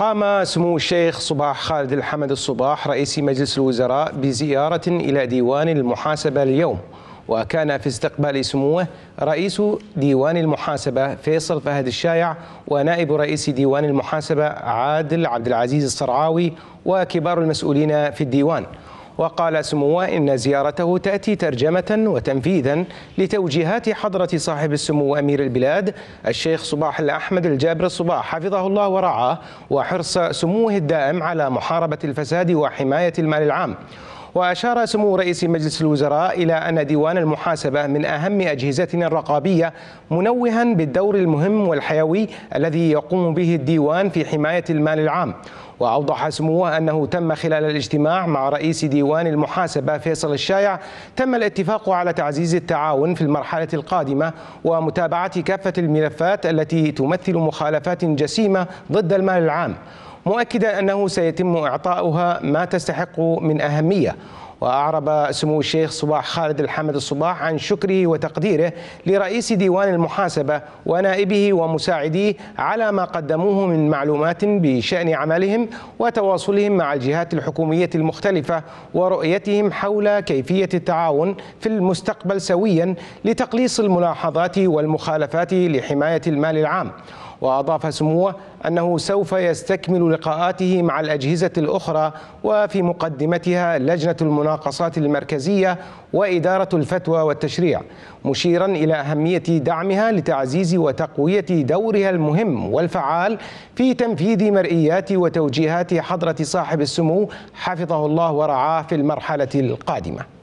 قام سمو الشيخ صباح خالد الحمد الصباح رئيس مجلس الوزراء بزيارة إلى ديوان المحاسبة اليوم وكان في استقبال سموه رئيس ديوان المحاسبة فيصل فهد الشايع ونائب رئيس ديوان المحاسبة عادل عبد العزيز الصرعاوي وكبار المسؤولين في الديوان وقال سموه إن زيارته تأتي ترجمة وتنفيذا لتوجيهات حضرة صاحب السمو أمير البلاد الشيخ صباح الأحمد الجابر الصباح حفظه الله ورعاه وحرص سموه الدائم على محاربة الفساد وحماية المال العام وأشار سمو رئيس مجلس الوزراء إلى أن ديوان المحاسبة من أهم أجهزتنا الرقابية منوها بالدور المهم والحيوي الذي يقوم به الديوان في حماية المال العام وأوضح سموه أنه تم خلال الاجتماع مع رئيس ديوان المحاسبة فيصل الشايع تم الاتفاق على تعزيز التعاون في المرحلة القادمة ومتابعة كافة الملفات التي تمثل مخالفات جسيمة ضد المال العام مؤكدا أنه سيتم إعطاؤها ما تستحق من أهمية وأعرب سمو الشيخ صباح خالد الحمد الصباح عن شكره وتقديره لرئيس ديوان المحاسبة ونائبه ومساعديه على ما قدموه من معلومات بشأن عملهم وتواصلهم مع الجهات الحكومية المختلفة ورؤيتهم حول كيفية التعاون في المستقبل سويا لتقليص الملاحظات والمخالفات لحماية المال العام وأضاف سموه أنه سوف يستكمل لقاءاته مع الأجهزة الأخرى وفي مقدمتها لجنة المناقصات المركزية وإدارة الفتوى والتشريع مشيرا إلى أهمية دعمها لتعزيز وتقوية دورها المهم والفعال في تنفيذ مرئيات وتوجيهات حضرة صاحب السمو حفظه الله ورعاه في المرحلة القادمة